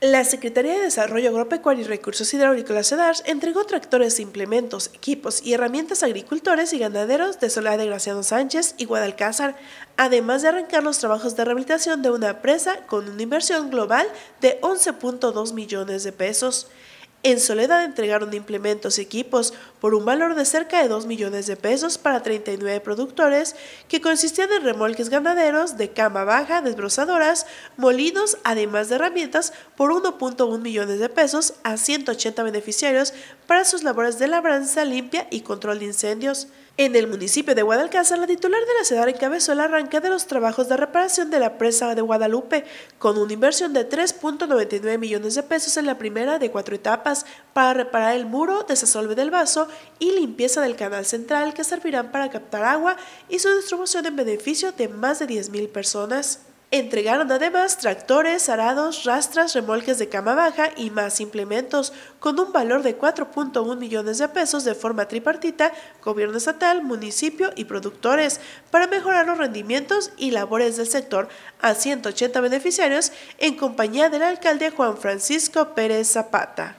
La Secretaría de Desarrollo Agropecuario y Recursos Hidráulicos, CEDARS, entregó tractores, implementos, equipos y herramientas a agricultores y ganaderos de Soledad de Graciano Sánchez y Guadalcázar, además de arrancar los trabajos de rehabilitación de una presa con una inversión global de 11.2 millones de pesos. En Soledad entregaron implementos y equipos por un valor de cerca de 2 millones de pesos para 39 productores que consistían en remolques ganaderos de cama baja, desbrozadoras, molinos, además de herramientas por 1.1 millones de pesos a 180 beneficiarios para sus labores de labranza limpia y control de incendios. En el municipio de Guadalcázar, la titular de la Sedar encabezó el arranque de los trabajos de reparación de la presa de Guadalupe, con una inversión de 3.99 millones de pesos en la primera de cuatro etapas para reparar el muro, desasolve del vaso y limpieza del canal central que servirán para captar agua y su distribución en beneficio de más de 10.000 personas. Entregaron además tractores, arados, rastras, remolques de cama baja y más implementos, con un valor de 4.1 millones de pesos de forma tripartita, gobierno estatal, municipio y productores, para mejorar los rendimientos y labores del sector a 180 beneficiarios en compañía del alcalde Juan Francisco Pérez Zapata.